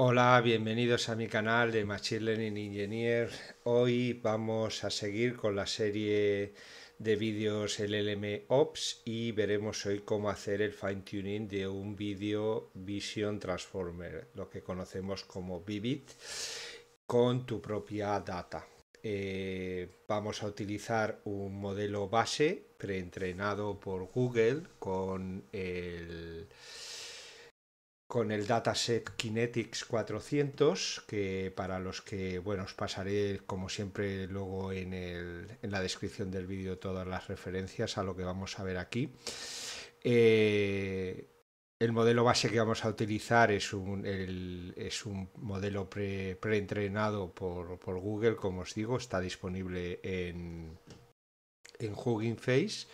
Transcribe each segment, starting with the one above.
Hola, bienvenidos a mi canal de Machine Learning Engineer. Hoy vamos a seguir con la serie de vídeos LLM Ops y veremos hoy cómo hacer el fine tuning de un vídeo Vision Transformer, lo que conocemos como Vivid, con tu propia data. Eh, vamos a utilizar un modelo base preentrenado por Google con el con el dataset Kinetics 400, que para los que, bueno, os pasaré como siempre luego en, la descripción del vídeo todas las referencias a lo que vamos a ver aquí. Eh, el modelo base que vamos a utilizar es un, modelo preentrenado pre por, por, Google, como os digo, está disponible en, en Hugging Face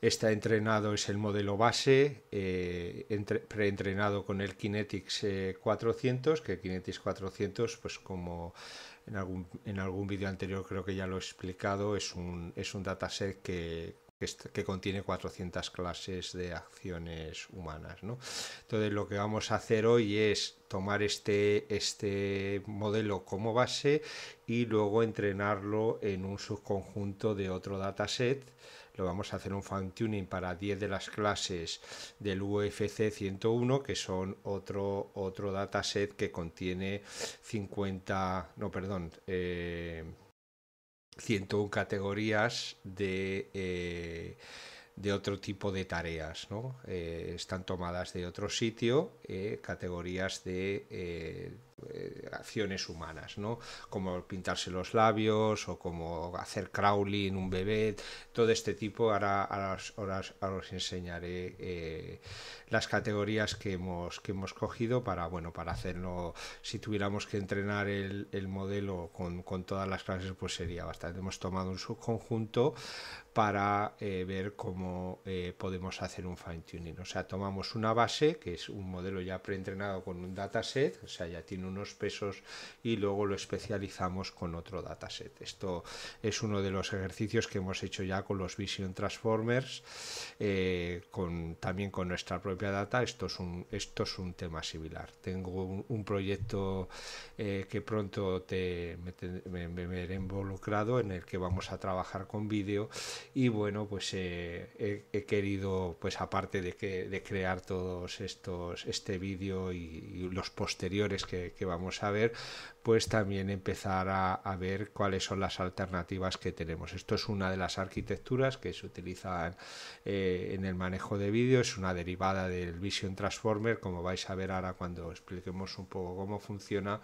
está entrenado, es el modelo base, eh, preentrenado con el Kinetics 400, eh, que Kinetics 400, pues como en algún, vídeo anterior creo que ya lo he explicado, es un, es un dataset que, contiene 400 clases de acciones humanas. ¿no? Entonces lo que vamos a hacer hoy es tomar este, este modelo como base y luego entrenarlo en un subconjunto de otro dataset lo vamos a hacer un fan tuning para 10 de las clases del UFC 101, que son otro, otro dataset que contiene 50, no, perdón, 101 eh, categorías de... Eh, de otro tipo de tareas. ¿no? Eh, están tomadas de otro sitio, categorías de, eh, acciones humanas, ¿no? Como pintarse los labios o como hacer crawling, un bebé, todo este tipo. Ahora, ahora, os enseñaré eh, las categorías que hemos, que hemos cogido para, bueno, para hacerlo. Si tuviéramos que entrenar el, modelo con, todas las clases, pues sería bastante. Hemos tomado un subconjunto para eh, ver cómo podemos hacer un fine tuning. O sea, tomamos una base que es un modelo ya preentrenado con un dataset, o sea, ya tiene unos pesos y luego lo especializamos con otro dataset. Esto es uno de los ejercicios que hemos hecho ya con los Vision Transformers, eh, con, también con nuestra propia data. Esto es un, esto es un tema similar. Tengo un, proyecto eh, que pronto te, me, veré involucrado en el que vamos a trabajar con vídeo y bueno, pues eh, he, querido, pues aparte de, que, de crear todos estos, este vídeo y, los posteriores que, vamos a ver, pues también empezar a, ver cuáles son las alternativas que tenemos. Esto es una de las arquitecturas que se utilizan eh, en el manejo de vídeo, es una derivada del Vision Transformer, como vais a ver ahora cuando expliquemos un poco cómo funciona.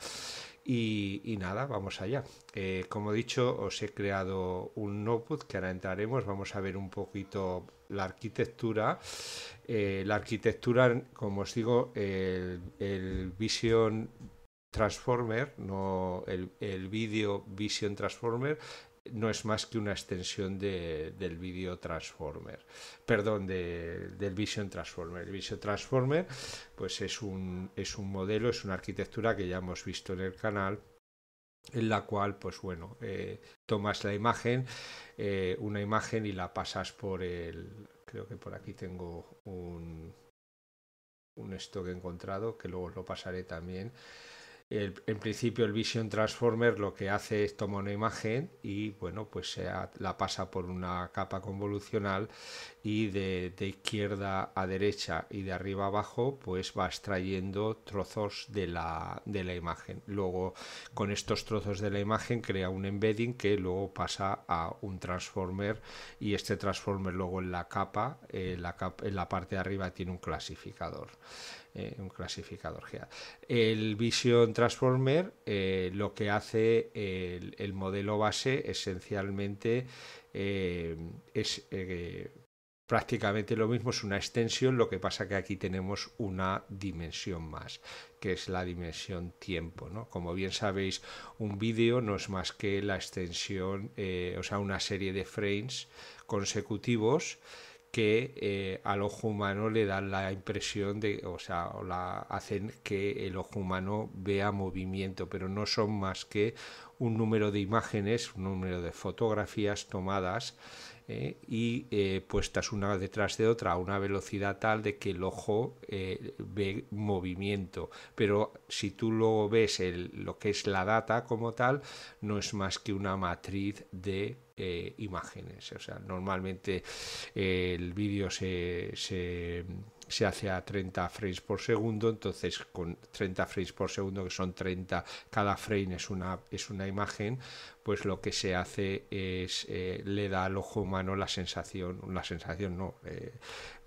Y, nada, vamos allá. Eh, como he dicho, os he creado un notebook que ahora entraremos, vamos a ver un poquito la arquitectura. Eh, la arquitectura, como os digo, el, el Vision Transformer, no el, el vídeo Vision Transformer, no es más que una extensión de, del vídeo Transformer, perdón, del Vision Transformer. El Vision Transformer pues es, un, es un modelo, es una arquitectura que ya hemos visto en el canal, en la cual, pues bueno, eh, tomas la imagen, eh, una imagen y la pasas por el... Creo que por aquí tengo un, un esto que he encontrado, que luego lo pasaré también en principio el Vision Transformer lo que hace es tomar una imagen y bueno pues la pasa por una capa convolucional y de, izquierda a derecha y de arriba a abajo pues va extrayendo trozos de la, de la imagen luego con estos trozos de la imagen crea un embedding que luego pasa a un transformer y este transformer luego en la capa, eh, la, capa en la parte de arriba tiene un clasificador eh, un clasificador gea El Vision Transformer eh, lo que hace el, modelo base esencialmente eh, es prácticamente lo mismo, es una extensión, lo que pasa que aquí tenemos una dimensión más, que es la dimensión tiempo. Como bien sabéis, un vídeo no es más que la extensión, o sea, una serie de frames consecutivos que eh, al ojo humano le dan la impresión de, o sea, hacen que el ojo humano vea movimiento, pero no son más que un número de imágenes, un número de fotografías tomadas eh, y eh, puestas una detrás de otra a una velocidad tal de que el ojo ve movimiento. Pero si tú luego ves lo que es la data como tal, no es más que una matriz de eh, imágenes. O sea, normalmente eh, el vídeo se, se, se, hace a 30 frames por segundo, entonces con 30 frames por segundo, que son 30, cada frame es una, es una imagen, pues lo que se hace es eh, le da al ojo humano la sensación, la sensación no, eh,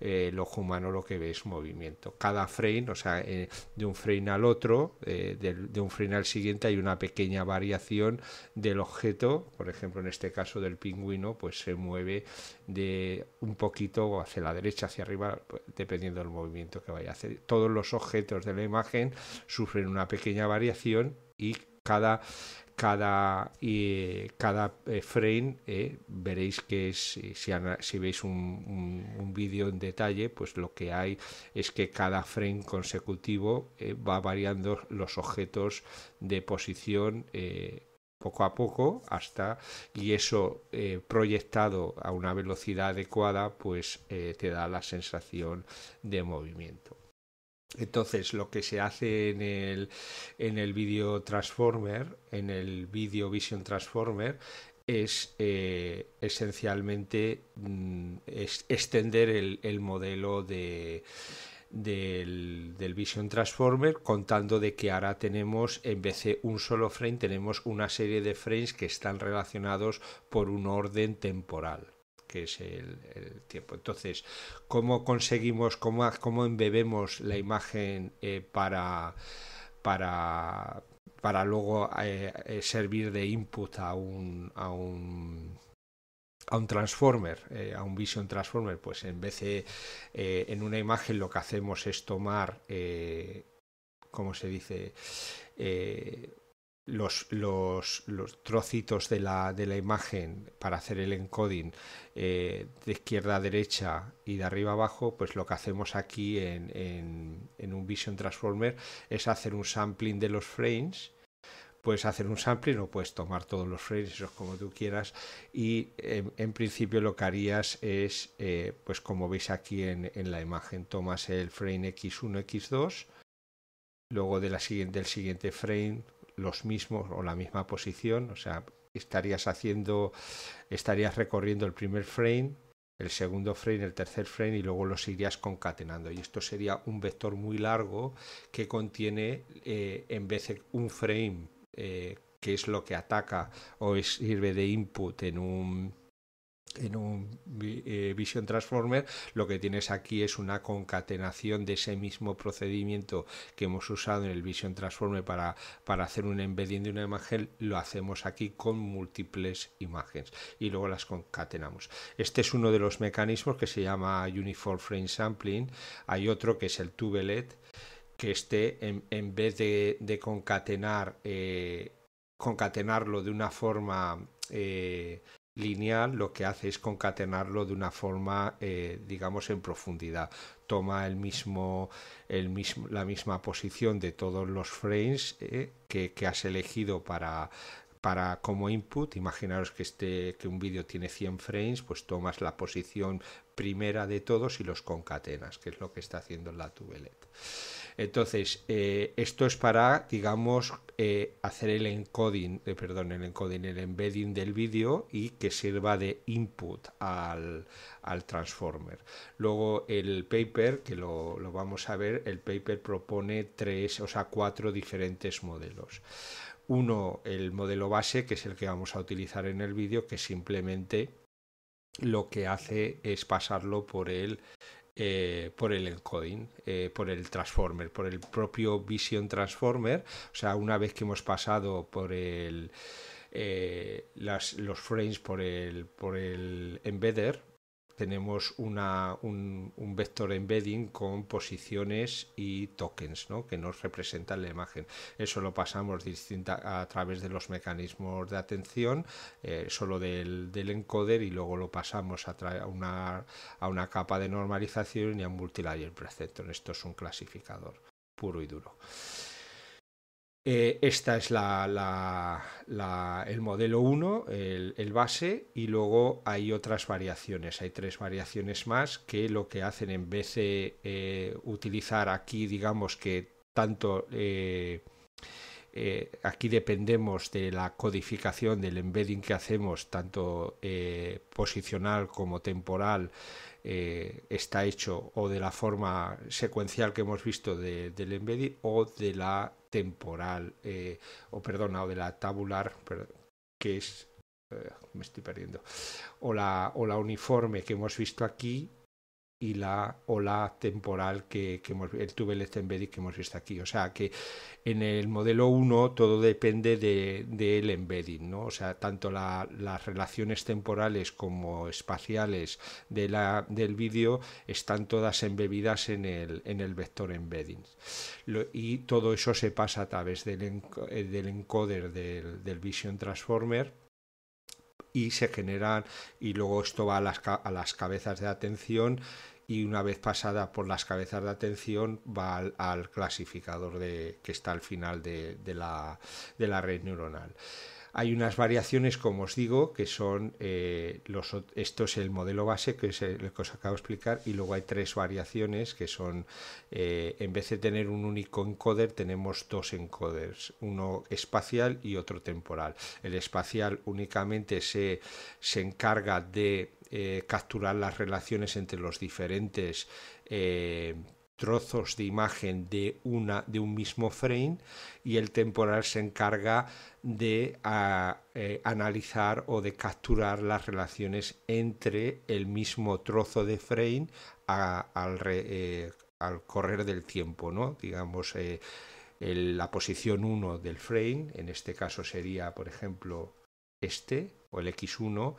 eh, el ojo humano lo que ve es movimiento. Cada frame, o sea, de un frame al otro, de un frame al siguiente hay una pequeña variación del objeto, por ejemplo en este caso del pingüino, pues se mueve de un poquito hacia la derecha, hacia arriba, pues, dependiendo del movimiento que vaya a hacer. Todos los objetos de la imagen sufren una pequeña variación y cada, cada, eh, cada eh, frame eh, veréis que si, veis un, vídeo en detalle, pues lo que hay es que cada frame consecutivo va variando los objetos de posición poco a poco hasta y eso proyectado a una velocidad adecuada pues te da la sensación de movimiento entonces, lo que se hace en el, video Transformer, en el Video Vision Transformer, es eh, esencialmente mm, extender el, modelo del, del, Vision Transformer, contando de que ahora tenemos, en vez de un solo frame, tenemos una serie de frames que están relacionados por un orden temporal que es el, tiempo. Entonces, ¿cómo conseguimos, cómo, cómo embebemos la imagen eh, para, para, para luego eh, eh, servir de input a un, a un a un transformer, a un vision transformer, pues en vez de en una imagen lo que hacemos es tomar, como se dice? los, trocitos de la, de la, imagen para hacer el encoding eh, de izquierda a derecha y de arriba a abajo, pues lo que hacemos aquí en, un Vision Transformer es hacer un sampling de los frames. Puedes hacer un sampling o puedes tomar todos los frames, es como tú quieras. Y em, en, principio lo que harías es, eh, pues como veis aquí en la imagen, tomas el frame X1, X2, luego de la siguiente, del siguiente frame los mismos o la misma posición, o sea, estarías haciendo, estarías recorriendo el primer frame, el segundo frame, el tercer frame y luego los irías concatenando. Y esto sería un vector muy largo que contiene eh, en vez de un frame eh, que es lo que ataca o sirve de input en un en un eh, Vision Transformer lo que tienes aquí es una concatenación de ese mismo procedimiento que hemos usado en el Vision Transformer para, para hacer un embedding de una imagen, lo hacemos aquí con múltiples imágenes y luego las concatenamos. Este es uno de los mecanismos que se llama Uniform Frame Sampling, hay otro que es el Tubelet, que este en, vez de, concatenar, eh, concatenarlo de una forma... Eh, lineal lo que hace es concatenarlo de una forma, eh, digamos, en profundidad. Toma el mismo, el mismo, la misma posición de todos los frames eh, que, has elegido para, para como input, imaginaros que, este, que un vídeo tiene 100 frames, pues tomas la posición primera de todos y los concatenas, que es lo que está haciendo la tubelet. Entonces, eh, esto es para, digamos, eh, hacer el encoding, eh, perdón, el encoding, el embedding del vídeo y que sirva de input al, al transformer. Luego el paper, que lo, vamos a ver, el paper propone tres, o sea, cuatro diferentes modelos. Uno, el modelo base, que es el que vamos a utilizar en el vídeo, que simplemente lo que hace es pasarlo por el eh, por el encoding, eh, por el transformer, por el propio Vision Transformer. O sea, una vez que hemos pasado por el, eh, los frames, por el, por el embedder, tenemos un, vector embedding con posiciones y tokens que nos representan la imagen. Eso lo pasamos a través de los mecanismos de atención, eh, solo del, encoder, y luego lo pasamos a, una, a una capa de normalización y a un multilayer preceptor. Esto es un clasificador puro y duro. Eh, esta es el modelo 1, el, base, y luego hay otras variaciones. Hay tres variaciones más que lo que hacen en vez de eh, utilizar aquí, digamos que tanto eh, aquí dependemos de la codificación del embedding que hacemos, tanto posicional como temporal, eh, está hecho o de la forma secuencial que hemos visto del embedding o de la temporal, eh, o perdona, o de la tabular, que es, eh, me estoy perdiendo, o la, o la uniforme que hemos visto aquí y la ola temporal que, que el el embedding este que hemos visto aquí. O sea que en el modelo 1 todo depende del de, embedding, ¿no? O sea, tanto las relaciones temporales como espaciales de la, del vídeo están todas embebidas en el, en el vector embedding. y todo eso se pasa a través eh, del, encoder del, del Vision Transformer y se generan y luego esto va a las, a las cabezas de atención y una vez pasada por las cabezas de atención va al, clasificador de, que está al final de, la, red neuronal. Hay unas variaciones, como os digo, que son eh, esto es el modelo base, que es el que os acabo de explicar, y luego hay tres variaciones que son, eh, en vez de tener un único encoder, tenemos dos encoders, uno espacial y otro temporal. El espacial únicamente se, se encarga de eh, capturar las relaciones entre los diferentes eh, trozos de imagen de, una, de un mismo frame y el temporal se encarga de ah, eh, analizar o de capturar las relaciones entre el mismo trozo de frame al, correr del tiempo, ¿no? Digamos, la posición 1 del frame, en este caso sería, por ejemplo, este o el X1,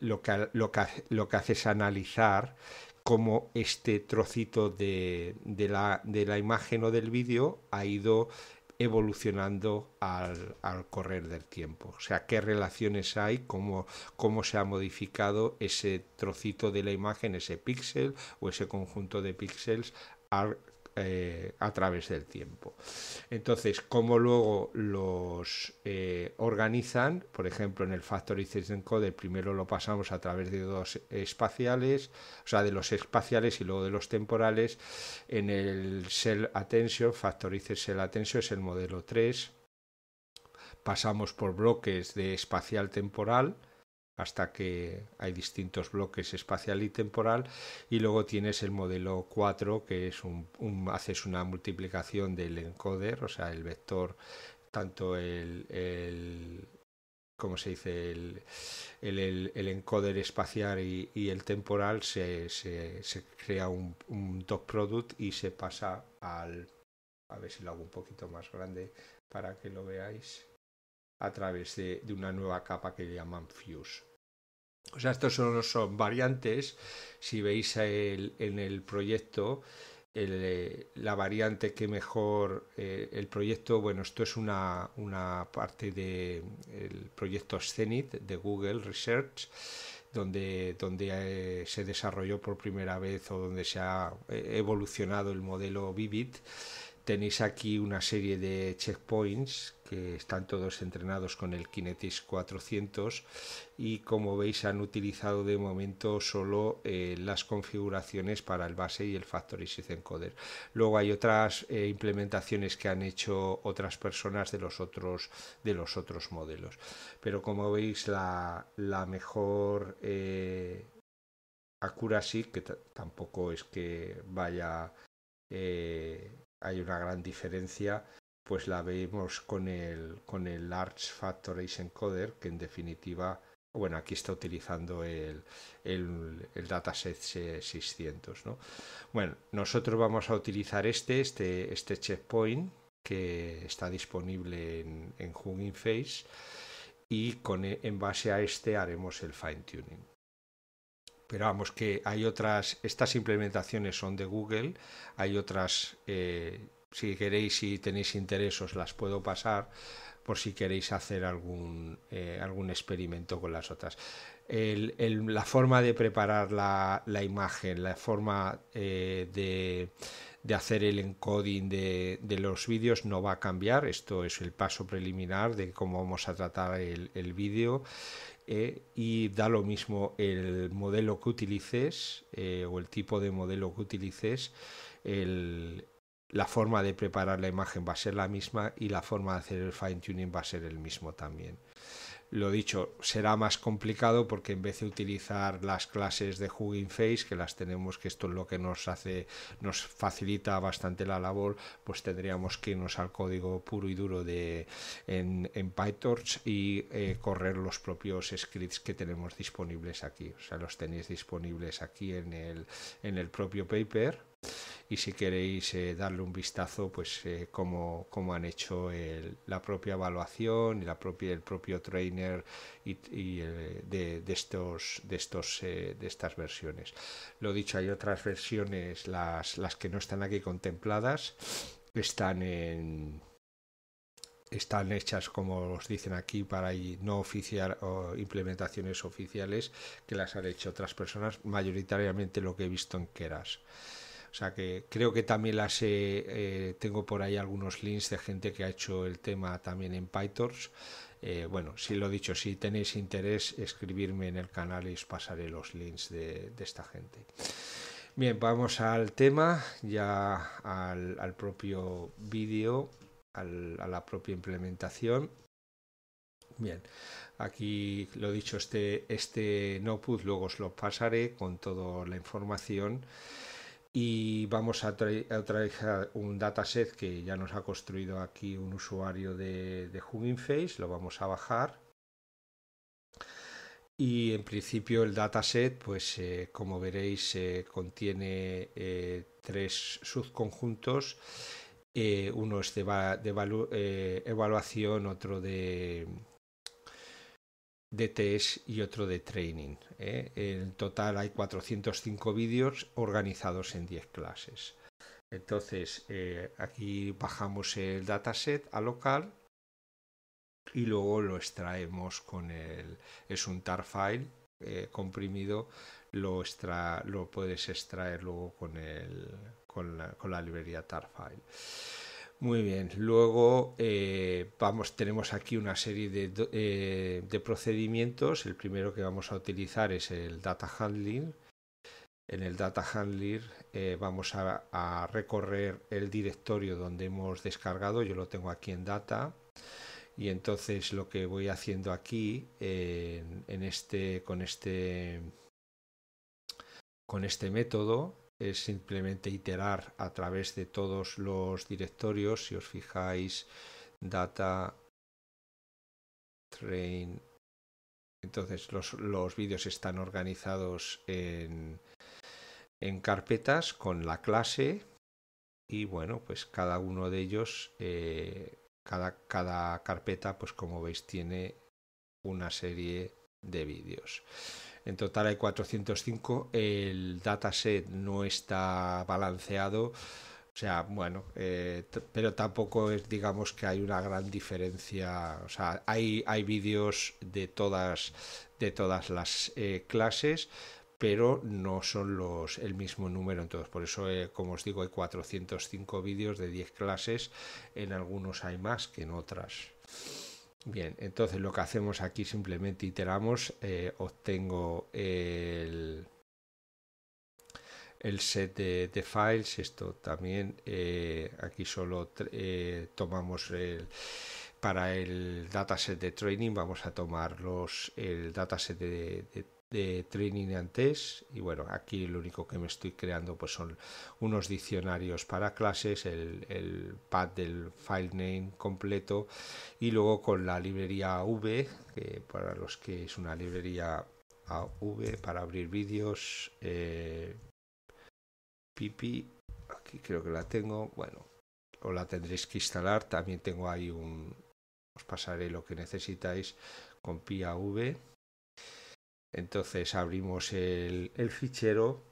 lo que, lo que, hace es analizar cómo este trocito de, de, la, imagen o del vídeo ha ido evolucionando al, correr del tiempo. O sea, qué relaciones hay, cómo, cómo se ha modificado ese trocito de la imagen, ese píxel o ese conjunto de píxeles eh, a través del tiempo. Entonces, cómo luego los eh, organizan, por ejemplo, en el factorization Code, primero lo pasamos a través de dos espaciales, o sea, de los espaciales y luego de los temporales. En el Cell Attention, Factory Cell Attention es el modelo 3. Pasamos por bloques de espacial temporal hasta que hay distintos bloques espacial y temporal y luego tienes el modelo 4 que es un, haces una multiplicación del encoder o sea el vector tanto el, como se dice, el, el, encoder espacial y, el temporal, se, se, crea un, un, doc product y se pasa al... A ver si lo hago un poquito más grande para que lo veáis a través de, una nueva capa que llaman Fuse. O sea, estos son, son variantes. Si veis en el proyecto, eh, la variante que mejor eh, el proyecto, bueno, esto es una, parte del proyecto Zenith de Google Research donde, donde eh, se desarrolló por primera vez o donde se ha evolucionado el modelo Vivid, tenéis aquí una serie de checkpoints que están todos entrenados con el Kinetics 400 y como veis han utilizado de momento solo eh, las configuraciones para el base y el factory shift encoder. Luego hay otras eh, implementaciones que han hecho otras personas de los otros, de los otros modelos. Pero como veis la, mejor eh, accuracy, que tampoco es que vaya... Eh, hay una gran diferencia pues la vemos con el, con el Large Factorization Encoder, que en definitiva, bueno, aquí está utilizando el, el, dataset 600. ¿no? Bueno, nosotros vamos a utilizar este, este, este checkpoint que está disponible en, en Hugging Face y con, e, en base a este haremos el fine tuning. Pero vamos que hay otras, estas implementaciones son de Google, hay otras eh, si queréis, si tenéis interés, os las puedo pasar por si queréis hacer algún, eh, algún experimento con las otras. la forma de preparar la, imagen, la forma eh, de, hacer el encoding de, los vídeos no va a cambiar. Esto es el paso preliminar de cómo vamos a tratar el, vídeo. Eh, y da lo mismo el modelo que utilices o el tipo de modelo que utilices. El, la forma de preparar la imagen va a ser la misma y la forma de hacer el fine tuning va a ser el mismo también. Lo dicho, será más complicado porque en vez de utilizar las clases de Hugging Face, que las tenemos, que esto es lo que nos hace, nos facilita bastante la labor, pues tendríamos que irnos al código puro y duro de en, PyTorch y eh, correr los propios scripts que tenemos disponibles aquí. O sea, los tenéis disponibles aquí en el, en el propio paper y si queréis eh, darle un vistazo, pues eh, cómo, han hecho la propia evaluación y la propia, el propio trainer y, eh, de, estos, de, estos, eh, de estas versiones. Lo dicho, hay otras versiones, las, que no están aquí contempladas, están en están hechas, como os dicen aquí, para no oficiar o implementaciones oficiales que las han hecho otras personas, mayoritariamente lo que he visto en Keras. O sea que creo que también las eh, tengo por ahí algunos links de gente que ha hecho el tema también en PyTorch. Eh, bueno, si lo he dicho, si tenéis interés, escribirme en el canal y os pasaré los links de, esta gente. Bien, vamos al tema, ya al, propio vídeo, a la propia implementación. Bien, aquí lo dicho, este, este no put luego os lo pasaré con toda la información y vamos a, traer un dataset que ya nos ha construido aquí un usuario de, de Face, lo vamos a bajar y en principio el dataset pues eh, como veréis eh, contiene eh, tres subconjuntos uno es de, de evaluación otro de, de test y otro de training. ¿eh? En total hay 405 vídeos organizados en 10 clases. Entonces eh, aquí bajamos el dataset a local y luego lo extraemos con el... es un tar file eh, comprimido, lo, puedes extraer luego con, la, con la librería tar file. Muy bien, luego eh, vamos, tenemos aquí una serie eh, de, procedimientos. El primero que vamos a utilizar es el data handling. En el data handler eh, vamos a, recorrer el directorio donde hemos descargado. Yo lo tengo aquí en data. Y entonces lo que voy haciendo aquí en este, con, este, con este método es simplemente iterar a través de todos los directorios. Si os fijáis, data, train. Entonces los, vídeos están organizados en, en carpetas con la clase y bueno, pues cada uno de ellos, eh, cada, cada carpeta, pues como veis tiene una serie de vídeos. En total hay 405. El dataset no está balanceado. O sea, bueno, eh, pero tampoco es, digamos que hay una gran diferencia. O sea, hay, hay vídeos de todas, de todas las eh, clases, pero no son los, el mismo número. Entonces, por eso, eh, como os digo, hay 405 vídeos de 10 clases. En algunos hay más que en otras. Bien, entonces lo que hacemos aquí simplemente iteramos, eh, obtengo el, set de, files, esto también, eh, aquí solo eh, tomamos para el dataset de training, vamos a tomar los, el dataset de, de de Training antes y bueno, aquí lo único que me estoy creando pues son unos diccionarios para clases, el, el pad del file name completo y luego con la librería V, para los que es una librería v para abrir vídeos, eh, pipi, aquí creo que la tengo, bueno, o la tendréis que instalar, también tengo ahí un, os pasaré lo que necesitáis con v entonces abrimos el, fichero.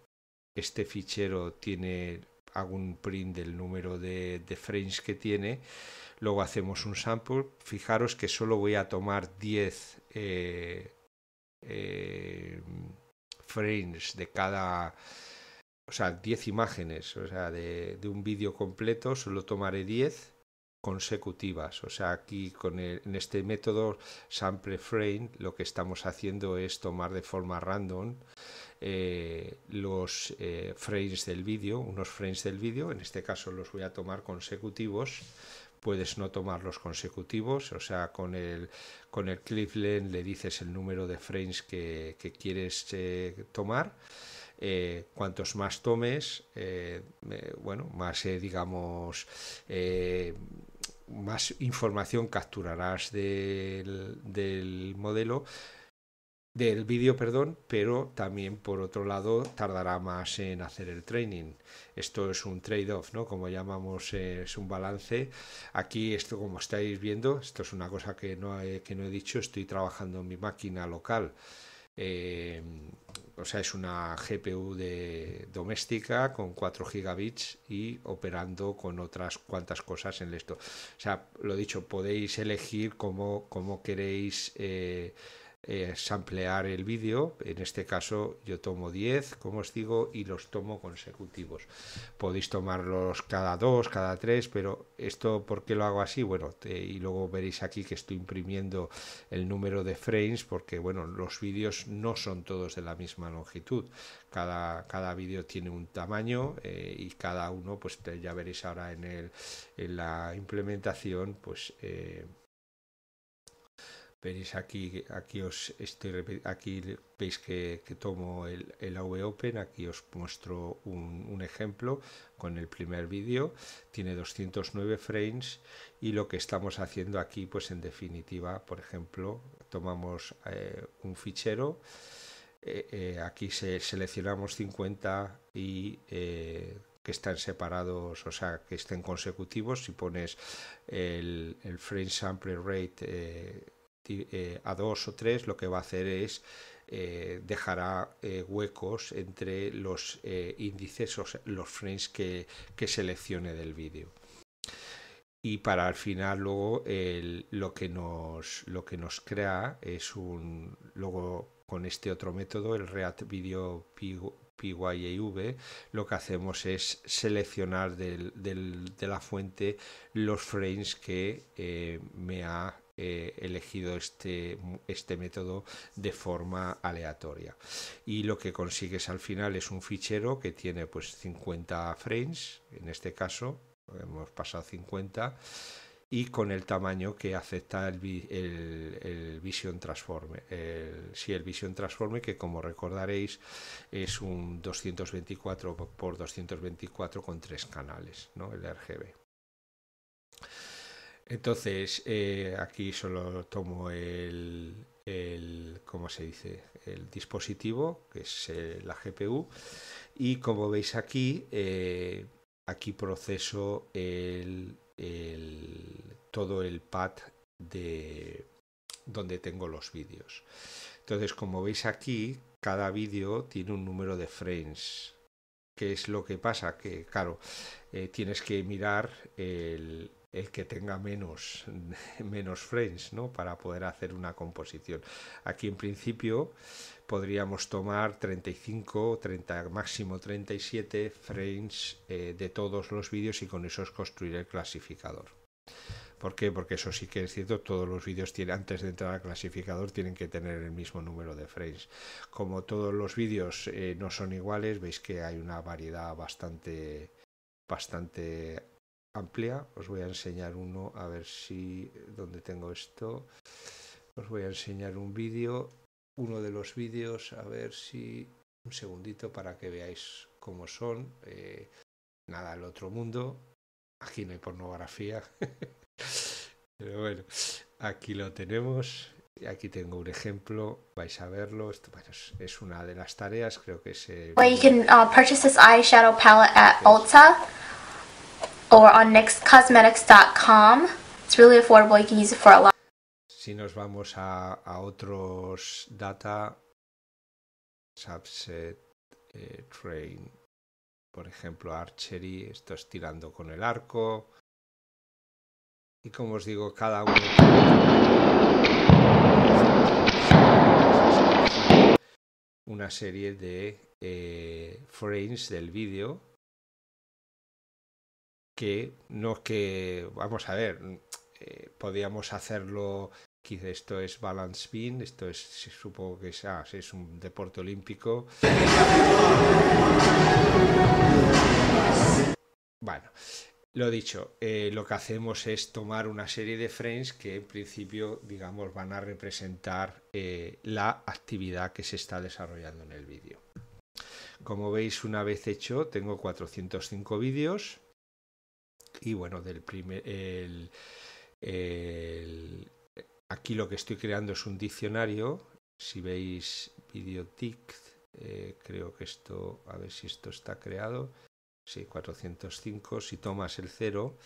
Este fichero tiene algún print del número de, frames que tiene. Luego hacemos un sample. Fijaros que solo voy a tomar 10 eh, eh, frames de cada... O sea, 10 imágenes. O sea, de, de un vídeo completo solo tomaré 10 consecutivas. O sea, aquí con el, en este método sample frame lo que estamos haciendo es tomar de forma random eh, los eh, frames del vídeo, unos frames del vídeo, en este caso los voy a tomar consecutivos puedes no tomar los consecutivos, o sea, con el, con el Cleveland le dices el número de frames que, quieres eh, tomar. cuantos más tomes, bueno, más digamos más información capturarás del, del modelo, del vídeo, perdón, pero también por otro lado tardará más en hacer el training. Esto es un trade-off, ¿no? Como llamamos, es un balance. Aquí esto, como estáis viendo, esto es una cosa que no he, que no he dicho, estoy trabajando en mi máquina local. Eh, o sea, es una GPU de, doméstica con 4 gigabits y operando con otras cuantas cosas en esto. O sea, lo dicho, podéis elegir cómo, cómo queréis eh, es eh, ampliar el vídeo. En este caso yo tomo 10, como os digo, y los tomo consecutivos. Podéis tomarlos cada dos, cada tres, pero esto, ¿por qué lo hago así? Bueno, y luego veréis aquí que estoy imprimiendo el número de frames, porque bueno, los vídeos no son todos de la misma longitud. Cada, cada vídeo tiene un tamaño eh, y cada uno, pues ya veréis ahora en, el, en la implementación, pues... Eh, veis aquí, aquí os estoy aquí veis que, tomo el, el AV Open, aquí os muestro un, ejemplo con el primer vídeo, tiene 209 frames y lo que estamos haciendo aquí, pues en definitiva, por ejemplo, tomamos eh, un fichero, eh, eh, aquí seleccionamos 50 y que están separados, o sea, que estén consecutivos. Si pones el, el frame sample rate, eh, a dos o tres lo que va a hacer es eh, dejar dejará eh, huecos entre los índices o los frames que, seleccione del vídeo y para al final luego lo que nos lo que nos crea es un luego con este otro método el React Video PYAV lo que hacemos es seleccionar de la fuente los frames que me ha eh, elegido este, este método de forma aleatoria. Y lo que consigues al final es un fichero que tiene pues 50 frames, en este caso hemos pasado 50 y con el tamaño que acepta el, el, Vision Transforme. El, el Vision Transforme, que como recordaréis es un 224 por 224 con tres canales, ¿no? el RGB. Entonces, eh, aquí solo tomo el, ¿cómo se dice? El dispositivo, que es eh, la GPU. Y como veis aquí, eh, aquí proceso todo el pad de donde tengo los vídeos. Entonces, como veis aquí, cada vídeo tiene un número de frames. ¿Qué es lo que pasa? Que, claro, tienes que mirar el, el que tenga menos, menos frames ¿no? para poder hacer una composición. Aquí en principio podríamos tomar 35, 30, máximo 37 frames eh, de todos los vídeos y con eso construir el clasificador. ¿Por qué? Porque eso sí que es cierto, todos los vídeos tienen, antes de entrar al clasificador tienen que tener el mismo número de frames. Como todos los vídeos eh, no son iguales, veis que hay una variedad bastante, bastante amplia. Os voy a enseñar uno, a ver si eh, donde tengo esto. Os voy a enseñar un vídeo, uno de los vídeos, a ver si un segundito para que veáis cómo son. Eh, nada el otro mundo. Aquí no hay pornografía. Pero bueno, aquí lo tenemos. Aquí tengo un ejemplo, vais a verlo. Esto es una de las tareas, creo que se uh, purchase eyeshadow palette at Ulta or on nextcosmetics.com. It's really affordable. Si nos vamos a, otros data, subset, eh, train, por ejemplo, archery, esto es tirando con el arco. Y como os digo, cada uno una serie de eh, frames del vídeo que no que, vamos a ver, podríamos eh, podíamos hacerlo, quizá esto es balance beam, esto es, supongo que es, ah, es un deporte olímpico. Bueno, lo dicho, eh, lo que hacemos es tomar una serie de frames que en principio, digamos, van a representar eh, la actividad que se está desarrollando en el vídeo. Como veis, una vez hecho, tengo 405 vídeos y bueno, del primer, el, aquí lo que estoy creando es un diccionario. Si veis vídeo eh, creo que esto, a ver si esto está creado. Sí, 405. Si tomas el 0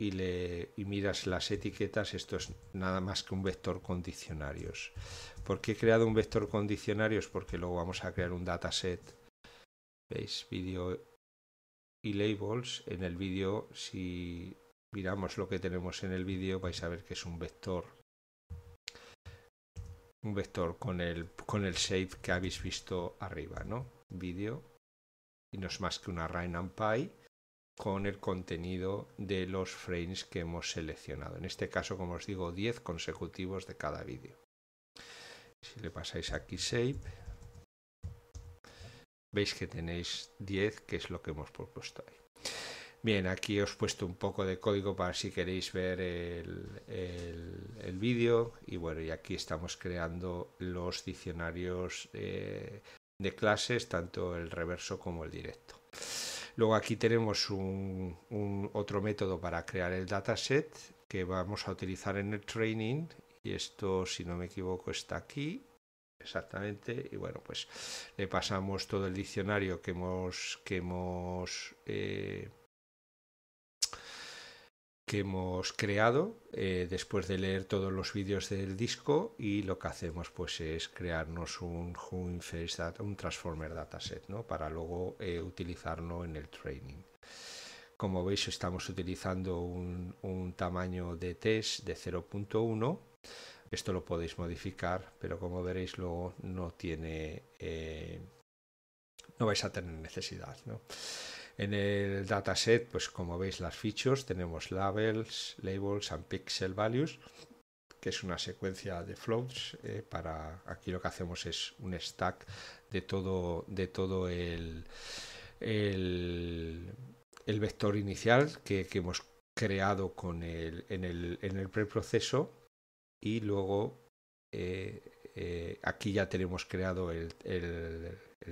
y, le, y miras las etiquetas, esto es nada más que un vector con diccionarios. ¿Por qué he creado un vector con diccionarios? Porque luego vamos a crear un dataset. ¿Veis? Video y labels, en el vídeo, si miramos lo que tenemos en el vídeo, vais a ver que es un vector un vector con el, con el shape que habéis visto arriba, ¿no? Vídeo. Y no es más que una array and con el contenido de los frames que hemos seleccionado. En este caso, como os digo, 10 consecutivos de cada vídeo. Si le pasáis aquí Shape, veis que tenéis 10, que es lo que hemos propuesto ahí. Bien, aquí os he puesto un poco de código para si queréis ver el, vídeo. Y bueno, y aquí estamos creando los diccionarios eh, de clases, tanto el reverso como el directo. Luego aquí tenemos otro método para crear el dataset que vamos a utilizar en el training. Y esto, si no me equivoco, está aquí. Exactamente, y bueno, pues le pasamos todo el diccionario que hemos, que hemos, eh, que hemos creado eh, después de leer todos los vídeos del disco y lo que hacemos pues es crearnos un, Transformer Dataset, Para luego eh, utilizarlo en el training. Como veis estamos utilizando un, un tamaño de test de 0.1 esto lo podéis modificar, pero como veréis luego no tiene... Eh, no vais a tener necesidad. En el dataset, pues como veis las features, tenemos labels, labels and pixel values, que es una secuencia de floats. Eh, para aquí lo que hacemos es un stack de todo, de todo el, vector inicial que, hemos creado con en, el, en el preproceso y luego eh, eh, aquí ya tenemos creado el,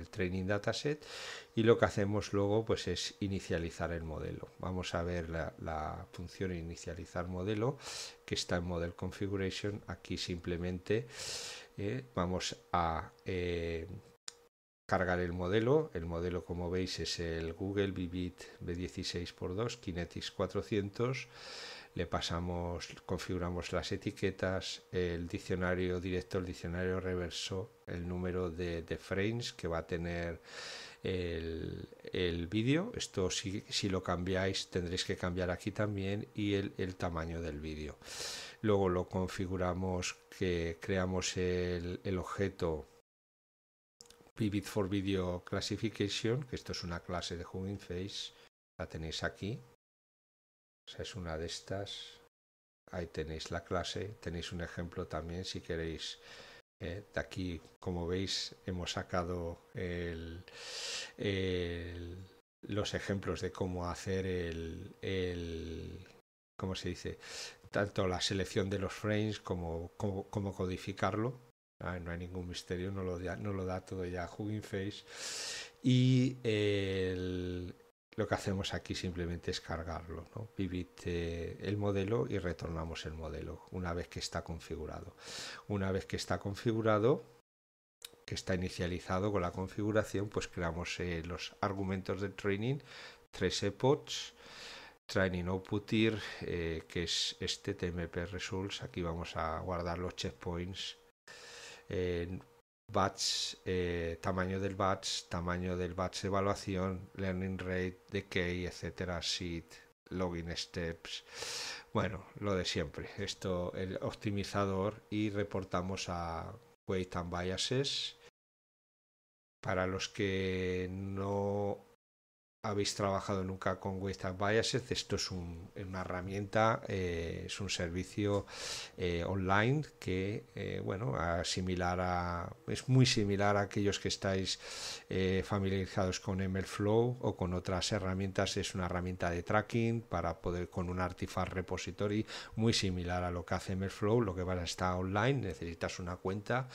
training dataset y lo que hacemos luego pues es inicializar el modelo vamos a ver la, función inicializar modelo que está en model configuration aquí simplemente eh, vamos a cargar el modelo. El modelo, como veis, es el Google Vivid B16x2 Kinetics 400. Le pasamos, configuramos las etiquetas, el diccionario directo, el diccionario reverso, el número de, frames que va a tener el, vídeo. Esto si, si, lo cambiáis tendréis que cambiar aquí también y el, tamaño del vídeo. Luego lo configuramos, que creamos el, el objeto Pivot for Video Classification, que esto es una clase de human Face, la tenéis aquí. es una de estas. Ahí tenéis la clase, tenéis un ejemplo también si queréis. Eh, de aquí, como veis, hemos sacado los ejemplos de cómo hacer el, ¿cómo se dice? Tanto la selección de los frames como, cómo codificarlo no hay ningún misterio, no lo, da, todo ya Hugging Face. Y lo que hacemos aquí simplemente es cargarlo, ¿no? Pivot eh, el modelo y retornamos el modelo una vez que está configurado. Una vez que está configurado, que está inicializado con la configuración, pues creamos eh, los argumentos de training, tres epochs, training outputir, eh, que es este tmp results. Aquí vamos a guardar los checkpoints eh, batch, eh, tamaño del batch, tamaño del batch de evaluación, learning rate, decay, etcétera, seed, login steps. Bueno, lo de siempre. Esto, el optimizador y reportamos a Weight and Biases. Para los que no habéis trabajado nunca con Waystab Biases, esto es una herramienta, eh, es un servicio eh, online que, eh, bueno, similar a, es muy similar a aquellos que estáis familiarizados con MLflow o con otras herramientas. Es una herramienta de tracking para poder con un artifact repository muy similar a lo que hace MLflow. Lo que va a estar online, necesitas una cuenta,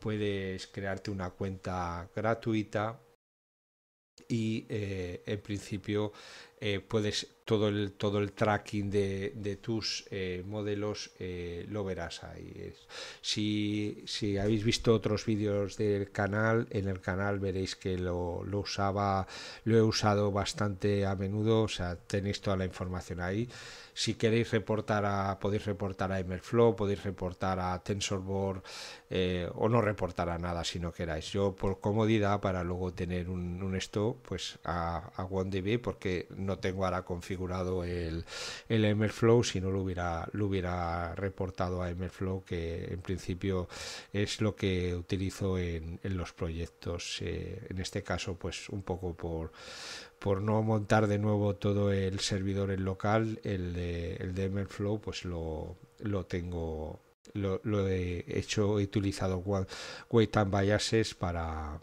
puedes crearte una cuenta gratuita y eh, en principio eh, puedes todo el, todo el tracking de, tus eh, modelos eh, lo verás ahí. Si, si, habéis visto otros vídeos del canal, en el canal veréis que lo, lo, usaba, lo he usado bastante a menudo, o sea, tenéis toda la información ahí. Si queréis reportar a, podéis reportar a Emerflow, podéis reportar a TensorBoard o no reportar a nada si no queráis. Yo por comodidad para luego tener un, un esto, pues a, a OneDB porque no tengo ahora configurado el, el Emerflow, si no lo hubiera, lo hubiera reportado a MLflow que en principio es lo que utilizo en, en los proyectos. Eh, en este caso, pues un poco por, por no montar de nuevo todo el servidor en local, el de, el de pues lo, lo tengo, lo, he hecho, he utilizado Wait and Biases para,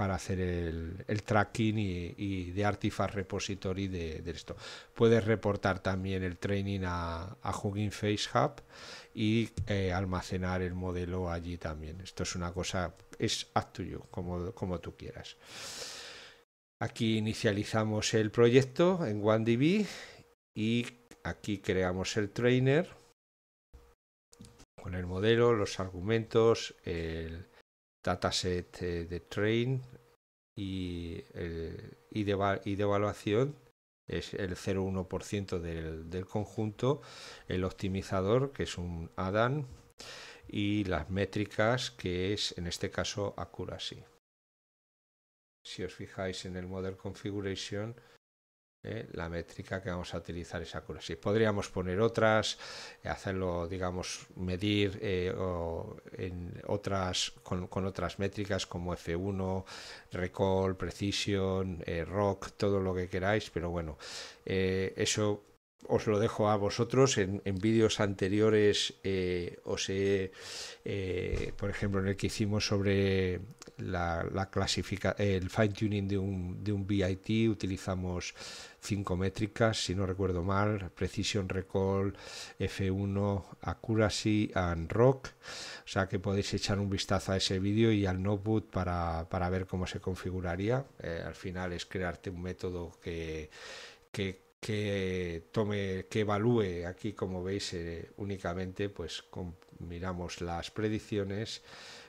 para hacer el, tracking y, de Artifact Repository de, esto. Puedes reportar también el training a, a Hugging Face Hub y eh, almacenar el modelo allí también. Esto es una cosa, es up to you, como, como tú quieras. Aquí inicializamos el proyecto en OneDB y aquí creamos el trainer con el modelo, los argumentos, el, dataset eh, de train y, de, evaluación es el 0,1% del, del conjunto, el optimizador que es un ADAN y las métricas que es en este caso accuracy. Si os fijáis en el model configuration ¿eh? la métrica que vamos a utilizar es accuracy. Podríamos poner otras, hacerlo, digamos, medir eh, en otras, con, otras métricas como F1, recall, precision, eh, rock, todo lo que queráis, pero bueno, eso os lo dejo a vosotros. En, en vídeos anteriores os he, por ejemplo, en el que hicimos sobre la, clasifica, el fine tuning de un, de BIT, utilizamos cinco métricas, si no recuerdo mal, Precision Recall, F1, Accuracy and Rock. O sea que podéis echar un vistazo a ese vídeo y al notebook para, ver cómo se configuraría. Eh, al final es crearte un método que, que tome, que evalúe aquí, como veis, eh, únicamente pues miramos las predicciones,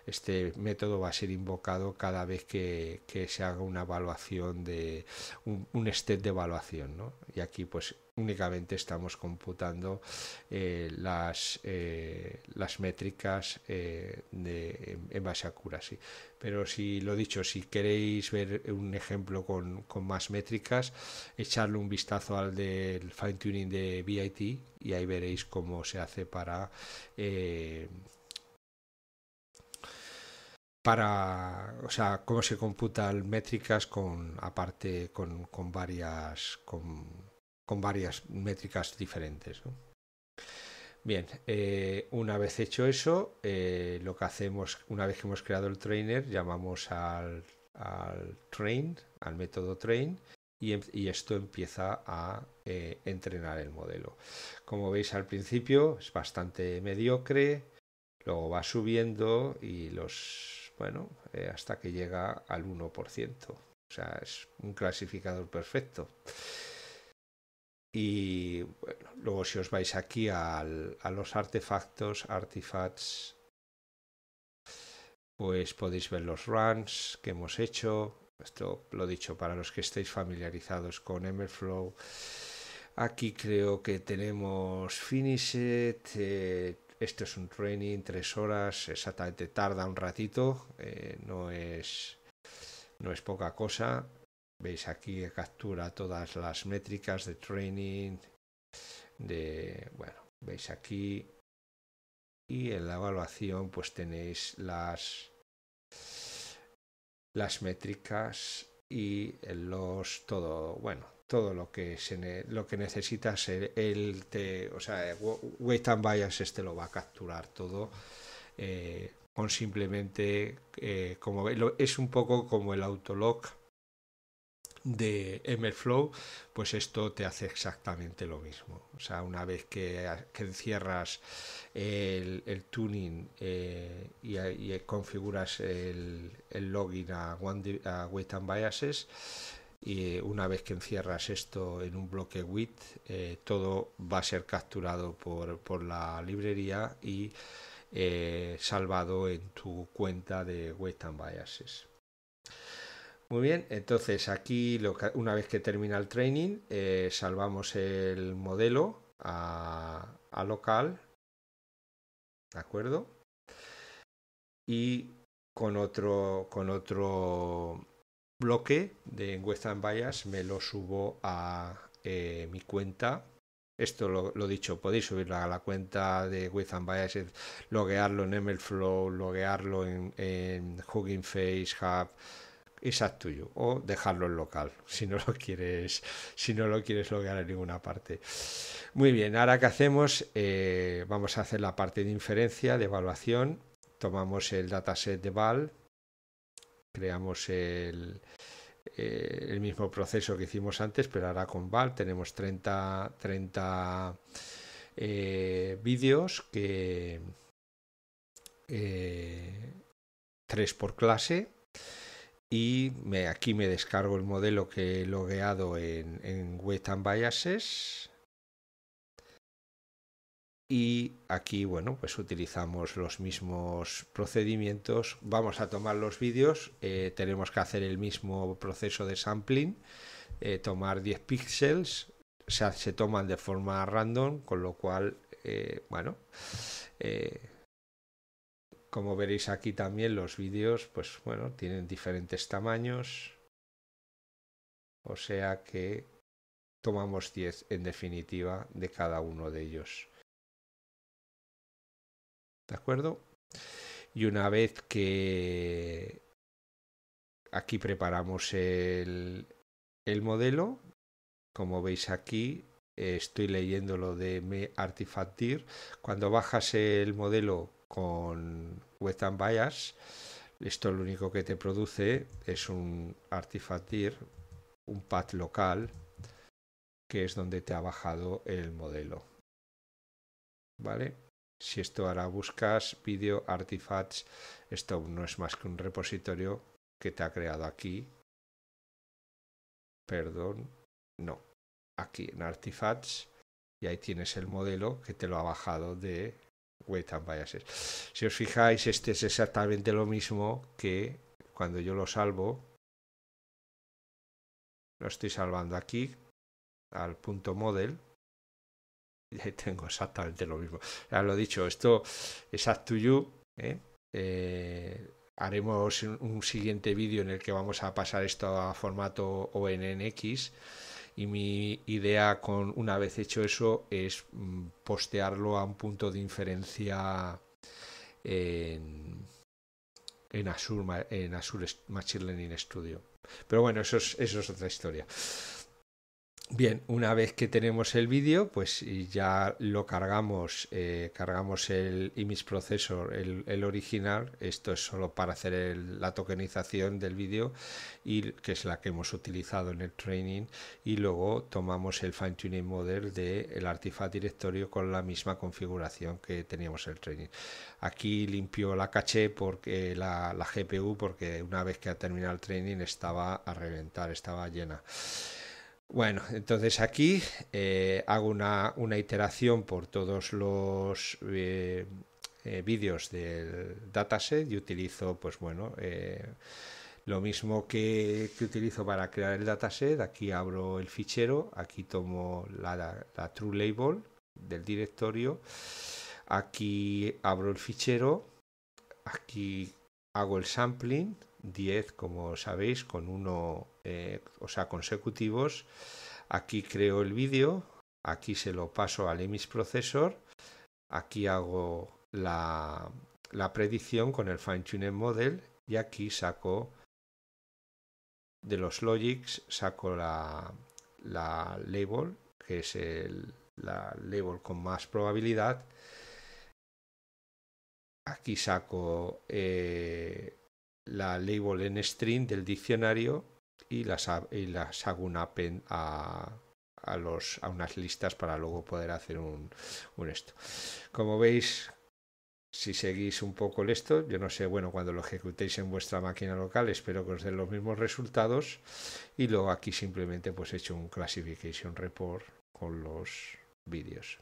este método va a ser invocado cada vez que, se haga una evaluación de un, step de evaluación. Y aquí pues únicamente estamos computando eh, las, eh, las métricas eh, en base a sí Pero si lo dicho, si queréis ver un ejemplo con, con más métricas, echarle un vistazo al del fine tuning de VIT y ahí veréis cómo se hace para para, o sea, cómo se computan métricas con, aparte, con, con varias, con, varias métricas diferentes. Bien, eh, una vez hecho eso, eh, lo que hacemos, una vez que hemos creado el trainer, llamamos al, train, al método train, y, em, esto empieza a eh, entrenar el modelo. Como veis al principio, es bastante mediocre, luego va subiendo y los bueno, eh, hasta que llega al 1%. O sea, es un clasificador perfecto. Y bueno, luego si os vais aquí a los artefactos, artifacts, pues podéis ver los runs que hemos hecho. Esto lo he dicho para los que estéis familiarizados con MFLOW, Aquí creo que tenemos Finishet. Eh, esto es un training, tres horas, exactamente tarda un ratito, eh, no, es, no es poca cosa. Veis aquí que captura todas las métricas de training, de, bueno, veis aquí. Y en la evaluación pues tenéis las, las métricas y los todo, bueno, todo lo que se lo que necesitas el te o sea eh, este lo va a capturar todo eh, con simplemente eh, como es un poco como el autolog de MLflow pues esto te hace exactamente lo mismo o sea una vez que, encierras el, tuning y, configuras el, login a, One, and Biases y eh, una vez que encierras esto en un bloque WIT, eh, todo va a ser capturado por, la librería y eh, salvado en tu cuenta de Weight and Biases. Muy bien, entonces aquí lo una vez que termina el training, salvamos el modelo a, local, ¿de acuerdo? Y con otro, con otro bloque de Western Bias me lo subo a eh, mi cuenta. Esto lo, he dicho, podéis subirlo a la cuenta de Western Bias, loguearlo en MLflow, loguearlo en, Hugging Face Hub. Exacto tuyo o dejarlo en local si no lo quieres si no lo quieres lograr en ninguna parte muy bien ahora que hacemos eh, vamos a hacer la parte de inferencia de evaluación tomamos el dataset de val creamos eh, el, mismo proceso que hicimos antes, pero ahora con Val tenemos 30, 30 eh, vídeos que eh, tres por clase y aquí me descargo el modelo que he logueado en, en and Biases y aquí bueno pues utilizamos los mismos procedimientos vamos a tomar los vídeos eh, tenemos que hacer el mismo proceso de sampling eh, tomar 10 píxeles se, toman de forma random con lo cual eh, bueno como veréis aquí también los vídeos pues bueno tienen diferentes tamaños o sea que tomamos 10 en definitiva de cada uno de ellos ¿De acuerdo? Y una vez que aquí preparamos el, modelo, como veis aquí, estoy leyendo lo de me artifactir. Cuando bajas el modelo con and Bias, esto lo único que te produce es un artifactir, un path local, que es donde te ha bajado el modelo. ¿Vale? Si esto ahora buscas video artifacts, esto no es más que un repositorio que te ha creado aquí. Perdón, no. Aquí en artifacts y ahí tienes el modelo que te lo ha bajado de Wait and Biases. Si os fijáis, este es exactamente lo mismo que cuando yo lo salvo. Lo estoy salvando aquí al punto model tengo exactamente lo mismo. Ya lo he dicho, esto es up to you. ¿eh? Eh, haremos un siguiente vídeo en el que vamos a pasar esto a formato ONNX. Y mi idea con una vez hecho eso es mm, postearlo a un punto de inferencia en, en Azure, en Azure Machine Learning Studio. Pero bueno, eso eso es otra historia. Bien, una vez que tenemos el vídeo, pues ya lo cargamos, eh, cargamos el image processor, el, original. Esto es solo para hacer la tokenización del vídeo y que es la que hemos utilizado en el training. Y luego tomamos el fine tuning model del el artifact directorio con la misma configuración que teníamos el training. Aquí limpio la caché porque la, la GPU porque una vez que ha terminado el training estaba a reventar, estaba llena. Bueno, entonces aquí eh, hago una, iteración por todos los eh, eh, vídeos del dataset y utilizo, pues bueno, lo mismo que, utilizo para crear el dataset. Aquí abro el fichero, aquí tomo la, la true label del directorio, aquí abro el fichero, aquí hago el sampling 10, como sabéis, con uno eh, o sea, consecutivos. Aquí creo el vídeo, aquí se lo paso al emis processor, aquí hago la, predicción con el fine tuning model y aquí saco de los logics saco la, label que es la label con más probabilidad aquí saco eh, la label en string del diccionario y las, y las hago un append a, a, los, a unas listas para luego poder hacer un, un esto. Como veis, si seguís un poco el esto, yo no sé, bueno, cuando lo ejecutéis en vuestra máquina local, espero que os den los mismos resultados. Y luego aquí simplemente pues he hecho un classification report con los vídeos.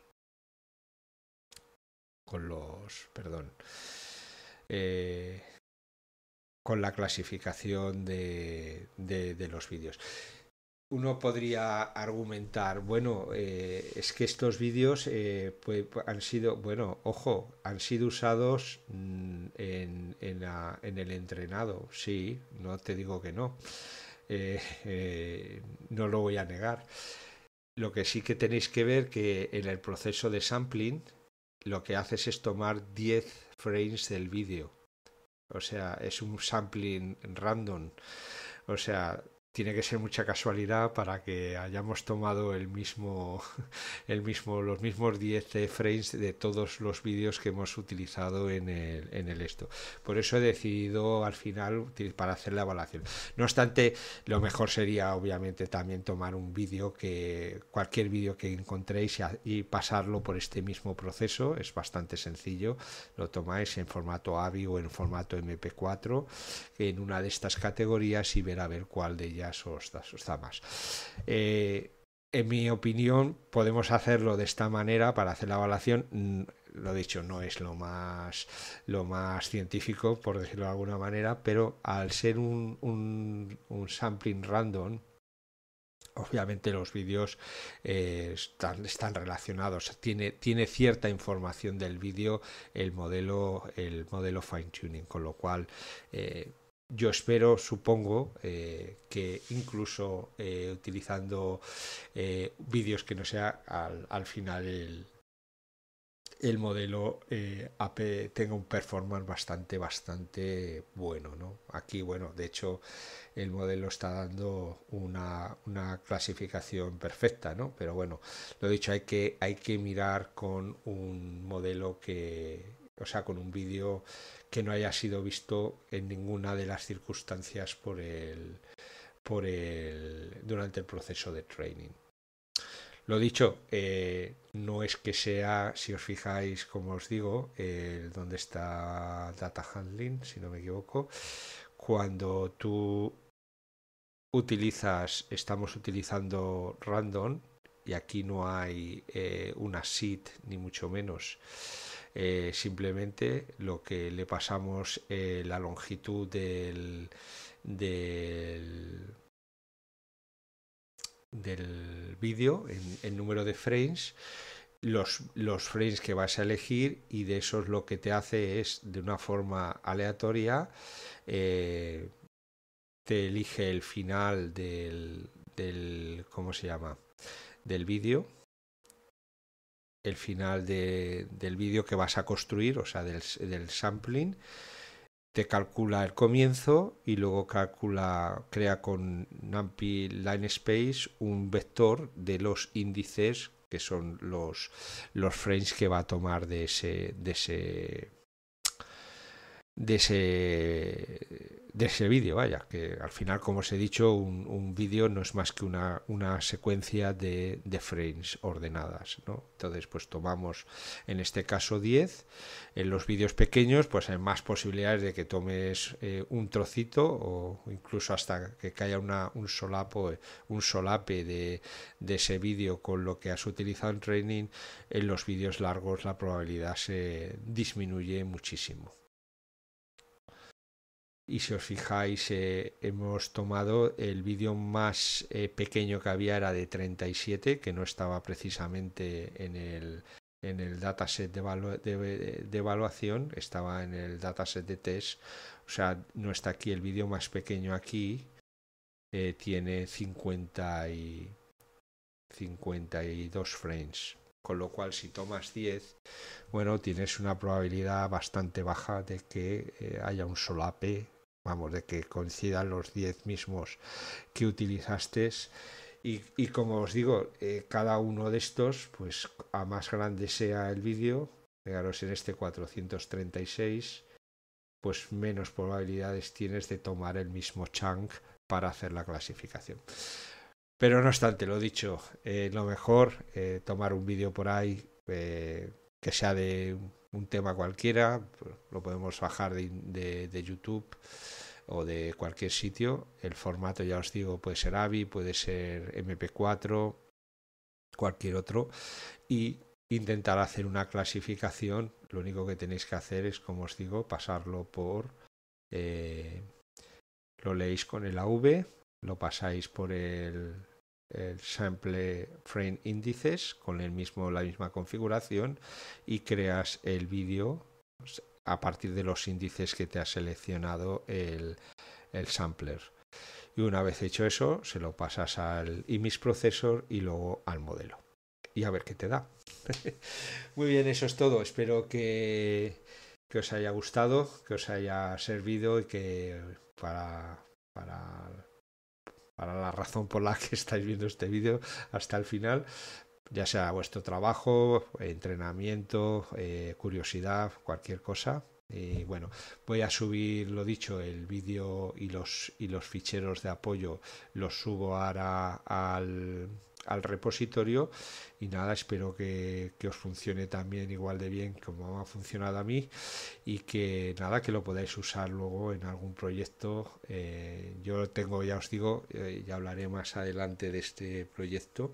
Con los, perdón, eh, con la clasificación de, los vídeos. Uno podría argumentar, bueno, eh, es que estos vídeos eh, pues, pues, han sido, bueno, ojo, han sido usados mm, en, en, la, en, el entrenado, sí, no te digo que no, eh, no lo voy a negar. Lo que sí que tenéis que ver que en el proceso de sampling lo que haces es tomar 10 frames del vídeo o sea, es un sampling random. O sea, tiene que ser mucha casualidad para que hayamos tomado el mismo, el mismo, los mismos 10 eh, frames de todos los vídeos que hemos utilizado en el, en el esto. Por eso he decidido al final para hacer la evaluación. No obstante, lo mejor sería obviamente también tomar un vídeo que cualquier vídeo que encontréis y, pasarlo por este mismo proceso. Es bastante sencillo. Lo tomáis en formato AVI o en formato MP4 en una de estas categorías y ver a ver cuál de ellas eso está más, eh, en mi opinión, podemos hacerlo de esta manera para hacer la evaluación. Mm, lo dicho, no es lo más, lo más científico, por decirlo de alguna manera, pero al ser un, sampling random, obviamente los vídeos eh, están, relacionados tiene, tiene, cierta información del vídeo el modelo el modelo fine tuning con lo cual eh, yo espero, supongo, eh, que incluso eh, utilizando eh, vídeos que no sea al, final el, modelo AP tenga un performance bastante, bastante bueno, ¿no? Aquí, bueno, de hecho, el modelo está dando una, clasificación perfecta, ¿no? Pero bueno, lo dicho, hay que mirar con un modelo que o sea, con un vídeo que no haya sido visto en ninguna de las circunstancias por el, por el, durante el proceso de training. Lo dicho, eh, no es que sea, si os fijáis, como os digo, donde está data handling, si no me equivoco, cuando tú utilizas, estamos utilizando random y aquí no hay eh, una seed ni mucho menos eh, simplemente lo que le pasamos eh, la longitud del, del, vídeo en, número de frames. Los, frames que vas a elegir y de esos lo que te hace es de una forma aleatoria eh, te elige el final del, del ¿cómo se llama? del vídeo el final del vídeo que vas a construir, o sea, del, sampling. Te calcula el comienzo y luego calcula, crea con NumPy Line Space un vector de los índices que son los, los frames que va a tomar de ese, de ese, de ese de ese vídeo, vaya, que al final, como os he dicho, un, un vídeo no es más que una, una secuencia de, de, frames ordenadas, ¿no? Entonces, pues tomamos en este caso 10, en los vídeos pequeños, pues hay más posibilidades de que tomes eh, un trocito o incluso hasta que haya una, un, solapo, un solape de, de ese vídeo con lo que has utilizado en training, en los vídeos largos la probabilidad se disminuye muchísimo y si os fijáis eh, hemos tomado el vídeo más eh, pequeño que había era de 37 que no estaba precisamente en el en el dataset de, de, evaluación estaba en el dataset de test o sea no está aquí el vídeo más pequeño aquí eh, tiene 50 y 52 frames con lo cual si tomas 10, bueno, tienes una probabilidad bastante baja de que haya un solape vamos, de que coincidan los 10 mismos que utilizaste. Y, como os digo, eh, cada uno de estos, pues a más grande sea el vídeo, fijaros en este 436, pues menos probabilidades tienes de tomar el mismo chunk para hacer la clasificación. Pero no obstante, lo dicho, eh, lo mejor, eh, tomar un vídeo por ahí que sea de un tema cualquiera, lo podemos bajar de, de, YouTube o de cualquier sitio. El formato, ya os digo, puede ser AVI, puede ser MP4, cualquier otro. Y intentar hacer una clasificación. Lo único que tenéis que hacer es, como os digo, pasarlo por... Eh, lo leéis con el AV, lo pasáis por el el sample frame índices con el mismo, la misma configuración y creas el vídeo a partir de los índices que te ha seleccionado el, el sampler. Y una vez hecho eso, se lo pasas al imis processor y luego al modelo. Y a ver qué te da. Muy bien, eso es todo. Espero que, que os haya gustado, que os haya servido y que para, para para la razón por la que estáis viendo este vídeo hasta el final, ya sea vuestro trabajo, entrenamiento, eh, curiosidad, cualquier cosa. Y bueno, voy a subir lo dicho, el vídeo y los, y los ficheros de apoyo los subo ahora al, al repositorio y nada, espero que, os funcione también igual de bien como ha funcionado a mí y que nada, que lo podáis usar luego en algún proyecto. yo eh, yo tengo, ya os digo, eh, ya hablaré más adelante de este proyecto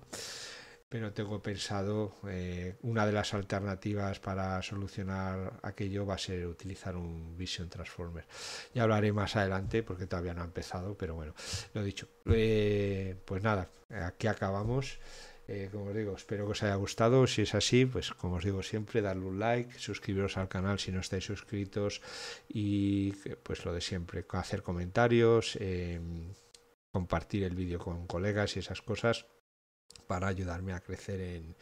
pero tengo pensado eh, una de las alternativas para solucionar aquello va a ser utilizar un Vision Transformer. Ya hablaré más adelante porque todavía no ha empezado, pero bueno, lo dicho. Eh, pues nada, aquí acabamos. Eh, como os digo, espero que os haya gustado. Si es así, pues como os digo siempre, darle un like, suscribiros al canal si no estáis suscritos y pues lo de siempre, hacer comentarios, compartir el vídeo con colegas y esas cosas para ayudarme a crecer en,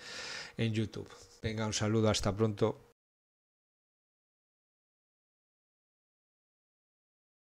en YouTube. Venga, un saludo, hasta pronto.